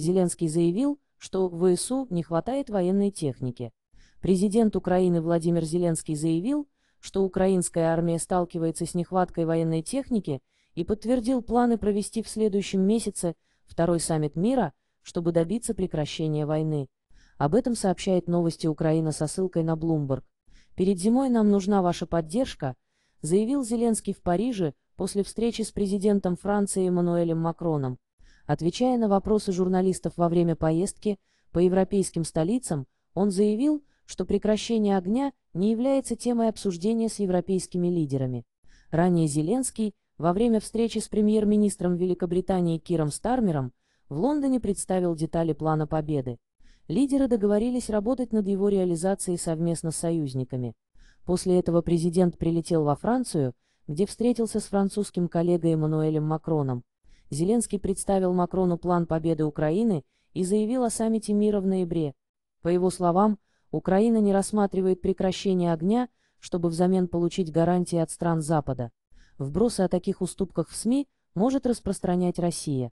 Зеленский заявил, что в ВСУ не хватает военной техники. Президент Украины Владимир Зеленский заявил, что украинская армия сталкивается с нехваткой военной техники и подтвердил планы провести в следующем месяце второй саммит мира, чтобы добиться прекращения войны. Об этом сообщает новости Украина со ссылкой на Bloomberg. «Перед зимой нам нужна ваша поддержка», заявил Зеленский в Париже после встречи с президентом Франции Эммануэлем Макроном. Отвечая на вопросы журналистов во время поездки по европейским столицам, он заявил, что прекращение огня не является темой обсуждения с европейскими лидерами. Ранее Зеленский во время встречи с премьер-министром Великобритании Киром Стармером в Лондоне представил детали плана победы. Лидеры договорились работать над его реализацией совместно с союзниками. После этого президент прилетел во Францию, где встретился с французским коллегой Эммануэлем Макроном, Зеленский представил Макрону план победы Украины и заявил о саммите мира в ноябре. По его словам, Украина не рассматривает прекращение огня, чтобы взамен получить гарантии от стран Запада. Вбросы о таких уступках в СМИ может распространять Россия.